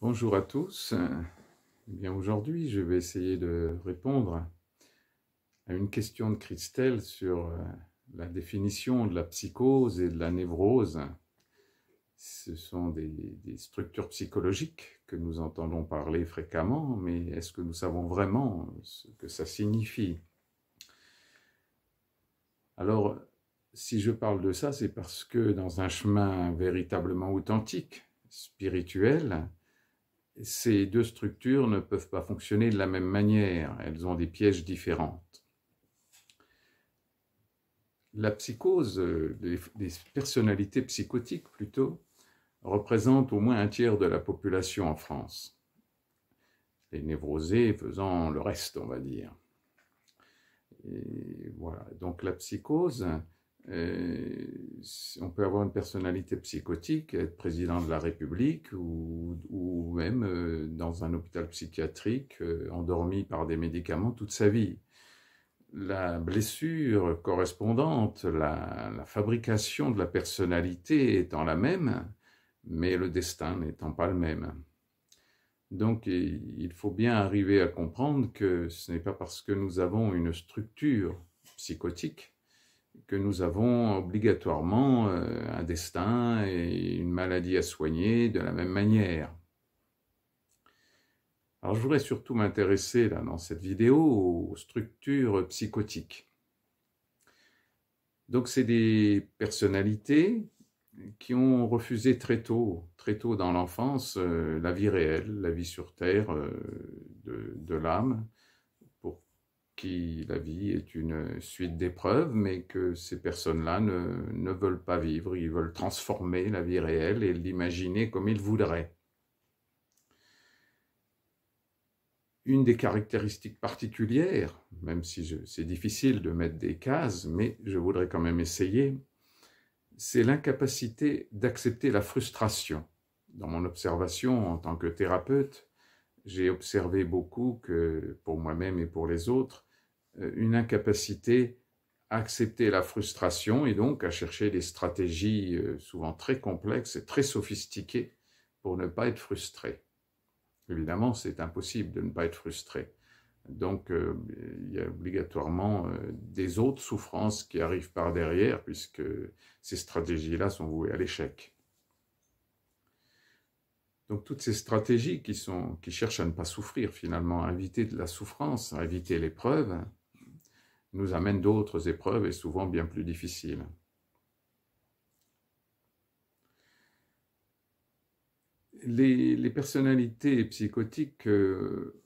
Bonjour à tous. Eh bien aujourd'hui, je vais essayer de répondre à une question de Christelle sur euh, la définition de la psychose et de la névrose. Ce sont des, des structures psychologiques que nous entendons parler fréquemment, mais est-ce que nous savons vraiment ce que ça signifie Alors, si je parle de ça, c'est parce que dans un chemin véritablement authentique, spirituel, ces deux structures ne peuvent pas fonctionner de la même manière, elles ont des pièges différentes. La psychose, les, personnalités psychotiques plutôt, représentent au moins un tiers de la population en France, les névrosés faisant le reste, on va dire. voilà, donc la psychose, euh, on peut avoir une personnalité psychotique, être président de la République ou, même euh, dans un hôpital psychiatrique, euh, endormi par des médicaments toute sa vie. La blessure correspondante, la fabrication de la personnalité étant la même, mais le destin n'étant pas le même. Donc il faut bien arriver à comprendre que ce n'est pas parce que nous avons une structure psychotique que nous avons obligatoirement euh, un destin et une maladie à soigner de la même manière. Alors je voudrais surtout m'intéresser dans cette vidéo aux structures psychotiques. Donc c'est des personnalités qui ont refusé très tôt, très tôt dans l'enfance, euh, la vie réelle, la vie sur Terre euh, de l'âme, qui la vie est une suite d'épreuves, mais que ces personnes-là ne, ne veulent pas vivre, ils veulent transformer la vie réelle et l'imaginer comme ils voudraient. Une des caractéristiques particulières, même si c'est difficile de mettre des cases, mais je voudrais quand même essayer, c'est l'incapacité d'accepter la frustration. Dans mon observation en tant que thérapeute, j'ai observé beaucoup que pour moi-même et pour les autres, euh, une incapacité à accepter la frustration et donc à chercher des stratégies euh, souvent très complexes et très sophistiquées pour ne pas être frustré. Évidemment, c'est impossible de ne pas être frustré. Donc, euh, il y a obligatoirement des autres souffrances qui arrivent par derrière, puisque ces stratégies-là sont vouées à l'échec. Donc, toutes ces stratégies qui, cherchent à ne pas souffrir, finalement, à éviter de la souffrance, à éviter l'épreuve, nous amène d'autres épreuves et souvent bien plus difficiles. Les, personnalités psychotiques euh,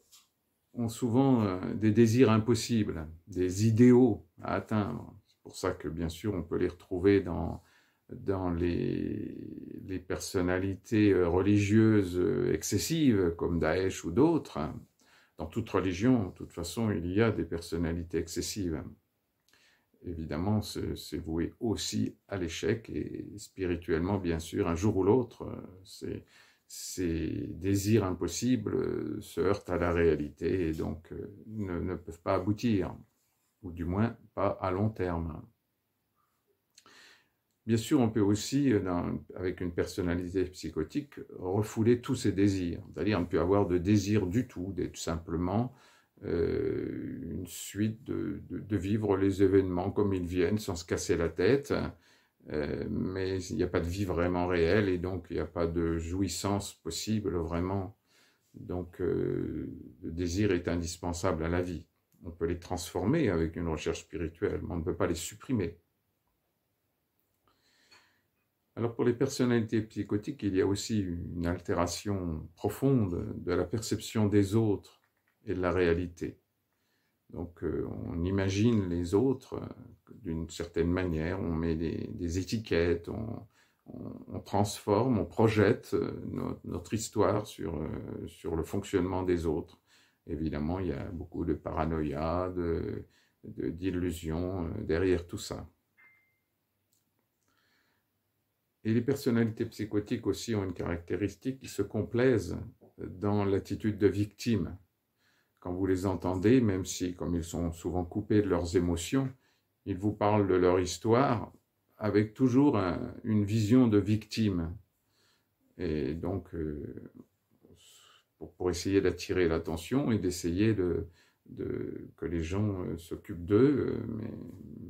ont souvent euh, des désirs impossibles, des idéaux à atteindre. C'est pour ça que, bien sûr, on peut les retrouver dans, dans les, les, personnalités euh, religieuses excessives, comme Daesh ou d'autres, dans toute religion, de toute façon, il y a des personnalités excessives. Évidemment, c'est voué aussi à l'échec et spirituellement, bien sûr, un jour ou l'autre, ces désirs impossibles se heurtent à la réalité et donc euh, ne, ne peuvent pas aboutir, ou du moins pas à long terme. Bien sûr, on peut aussi, euh, avec une personnalité psychotique, refouler tous ses désirs. C'est-à-dire, on peut avoir de désirs du tout, tout simplement euh, une suite de, vivre les événements comme ils viennent, sans se casser la tête. Euh, mais il n'y a pas de vie vraiment réelle et donc il n'y a pas de jouissance possible vraiment. Donc le désir est indispensable à la vie. On peut les transformer avec une recherche spirituelle, mais on ne peut pas les supprimer. Alors pour les personnalités psychotiques, il y a aussi une altération profonde de la perception des autres et de la réalité. Donc euh, on imagine les autres euh, d'une certaine manière, on met des, étiquettes, on, transforme, on projette euh, notre, histoire sur, le fonctionnement des autres. Évidemment, il y a beaucoup de paranoïa, d'illusions de, derrière tout ça. Et les personnalités psychotiques aussi ont une caractéristique, ils se complaisent dans l'attitude de victime. Quand vous les entendez, même si, comme ils sont souvent coupés de leurs émotions, ils vous parlent de leur histoire avec toujours une vision de victime. Et donc, euh, pour, essayer d'attirer l'attention et d'essayer de, que les gens euh, s'occupent d'eux, euh,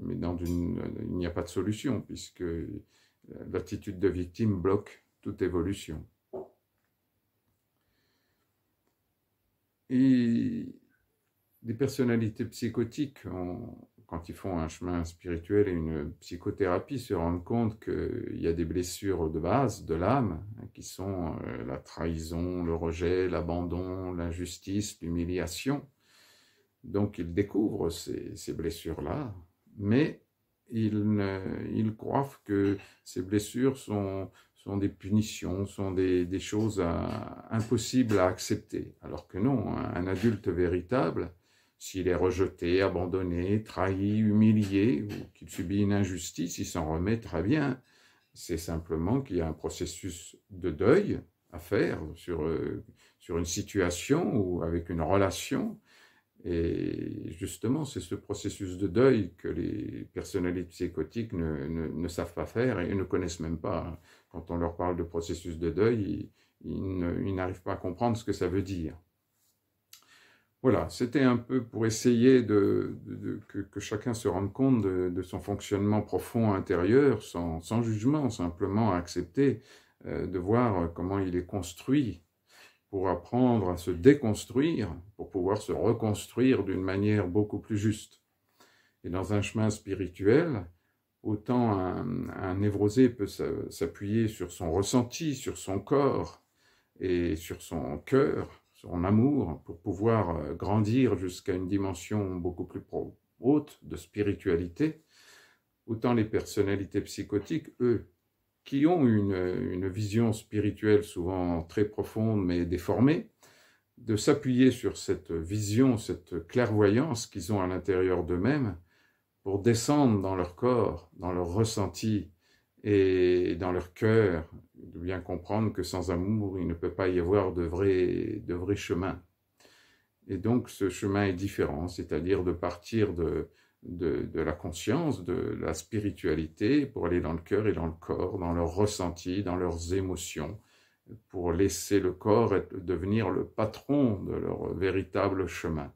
mais, dans il n'y a pas de solution, puisque L'attitude de victime bloque toute évolution. Et des personnalités psychotiques, quand ils font un chemin spirituel et une psychothérapie, se rendent compte qu'il y a des blessures de base de l'âme, hein, qui sont euh, la trahison, le rejet, l'abandon, l'injustice, l'humiliation. Donc ils découvrent ces, ces blessures-là, mais ils, croient que ces blessures sont, des punitions, sont des, choses euh, impossibles à accepter. Alors que non, un adulte véritable, s'il est rejeté, abandonné, trahi, humilié, ou qu'il subit une injustice, il s'en remet très bien. C'est simplement qu'il y a un processus de deuil à faire sur euh, une situation ou avec une relation et justement, c'est ce processus de deuil que les personnalités psychotiques ne, ne, savent pas faire et ne connaissent même pas. Hein. Quand on leur parle de processus de deuil, ils, ils n'arrivent pas à comprendre ce que ça veut dire. Voilà, c'était un peu pour essayer de, que, chacun se rende compte de, son fonctionnement profond intérieur, sans, sans jugement, simplement accepter euh, de voir comment il est construit pour apprendre à se déconstruire, pour pouvoir se reconstruire d'une manière beaucoup plus juste. Et dans un chemin spirituel, autant un, névrosé peut s'appuyer sur son ressenti, sur son corps et sur son cœur, son amour, pour pouvoir euh, grandir jusqu'à une dimension beaucoup plus haute de spiritualité, autant les personnalités psychotiques, eux, qui ont une, vision spirituelle souvent très profonde mais déformée, de s'appuyer sur cette vision, cette clairvoyance qu'ils ont à l'intérieur d'eux-mêmes pour descendre dans leur corps, dans leur ressenti et dans leur cœur, de bien comprendre que sans amour, il ne peut pas y avoir de vrai chemin. Et donc ce chemin est différent, c'est-à-dire de partir de, de, la conscience, de la spiritualité, pour aller dans le cœur et dans le corps, dans leurs ressentis, dans leurs émotions, pour laisser le corps devenir le patron de leur véritable chemin.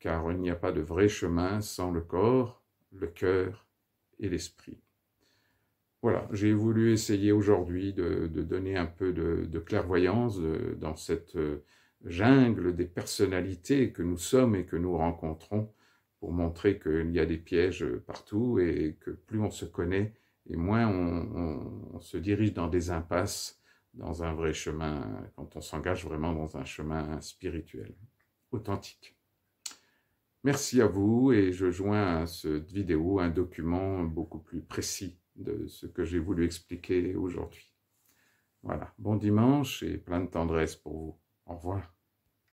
Car il n'y a pas de vrai chemin sans le corps, le cœur et l'esprit. Voilà, j'ai voulu essayer aujourd'hui de, donner un peu de clairvoyance dans cette euh, jungle des personnalités que nous sommes et que nous rencontrons pour montrer qu'il y a des pièges euh, partout et que plus on se connaît et moins on, se dirige dans des impasses, dans un vrai chemin, quand on s'engage vraiment dans un chemin spirituel, authentique. Merci à vous et je joins à cette vidéo un document beaucoup plus précis de ce que j'ai voulu expliquer aujourd'hui. Voilà, bon dimanche et plein de tendresse pour vous. Au revoir.